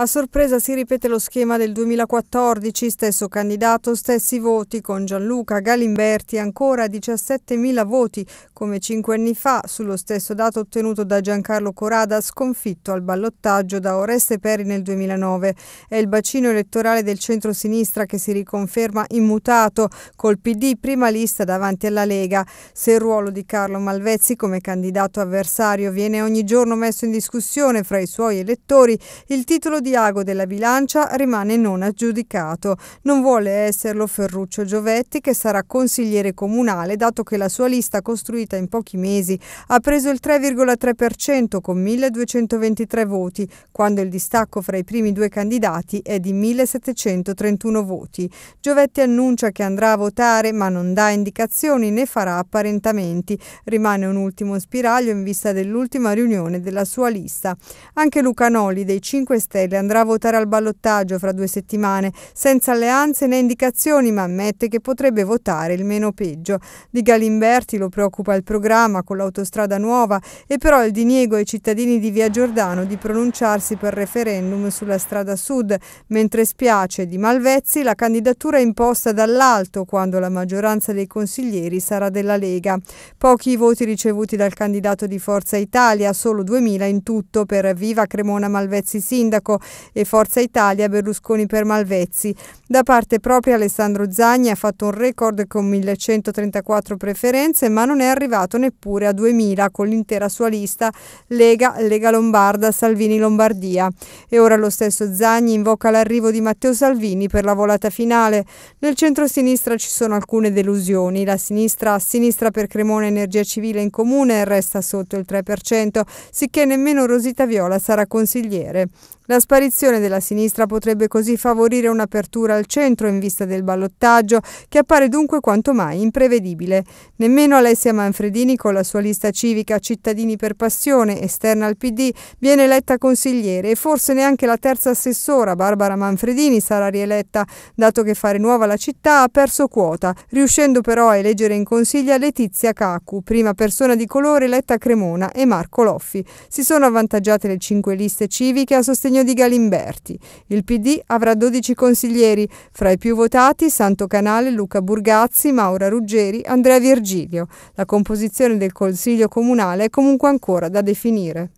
A sorpresa si ripete lo schema del 2014, stesso candidato, stessi voti, con Gianluca Galimberti ancora 17.000 voti, come cinque anni fa, sullo stesso dato ottenuto da Giancarlo Corada, sconfitto al ballottaggio da Oreste Peri nel 2009. È il bacino elettorale del centro-sinistra che si riconferma immutato, col PD prima lista davanti alla Lega. Se il ruolo di Carlo Malvezzi come candidato avversario viene ogni giorno messo in discussione fra i suoi elettori, il titolo di Diago della Bilancia rimane non aggiudicato. Non vuole esserlo Ferruccio Giovetti che sarà consigliere comunale dato che la sua lista costruita in pochi mesi ha preso il 3,3% con 1223 voti, quando il distacco fra i primi due candidati è di 1731 voti. Giovetti annuncia che andrà a votare ma non dà indicazioni né farà apparentamenti. Rimane un ultimo spiraglio in vista dell'ultima riunione della sua lista. Anche Luca Noli dei 5 Stelle Israele andrà a votare al ballottaggio fra due settimane, senza alleanze né indicazioni, ma ammette che potrebbe votare il meno peggio. Di Galimberti lo preoccupa il programma con l'autostrada nuova e però il diniego ai cittadini di Via Giordano di pronunciarsi per referendum sulla strada sud, mentre spiace di Malvezzi la candidatura imposta dall'alto quando la maggioranza dei consiglieri sarà della Lega. Pochi i voti ricevuti dal candidato di Forza Italia, solo 2.000 in tutto per Viva Cremona Malvezzi Sindaco, e Forza Italia Berlusconi per Malvezzi. Da parte propria Alessandro Zagni ha fatto un record con 1134 preferenze ma non è arrivato neppure a 2000 con l'intera sua lista Lega, Lega Lombarda, Salvini Lombardia. E ora lo stesso Zagni invoca l'arrivo di Matteo Salvini per la volata finale. Nel centro-sinistra ci sono alcune delusioni. La sinistra a sinistra per Cremona Energia Civile in comune resta sotto il 3%, sicché nemmeno Rosita Viola sarà consigliere. La sparizione della sinistra potrebbe così favorire un'apertura al centro in vista del ballottaggio, che appare dunque quanto mai imprevedibile. Nemmeno Alessia Manfredini con la sua lista civica Cittadini per Passione, esterna al PD, viene eletta consigliere e forse neanche la terza assessora Barbara Manfredini sarà rieletta, dato che fare nuova la città ha perso quota, riuscendo però a eleggere in consiglia Letizia Cacu, prima persona di colore eletta a Cremona, e Marco Loffi. Si sono avvantaggiate le cinque liste civiche a sostegno di Galimberti. Il PD avrà 12 consiglieri, fra i più votati Santo Canale, Luca Burgazzi, Maura Ruggeri, Andrea Virgilio. La composizione del Consiglio Comunale è comunque ancora da definire.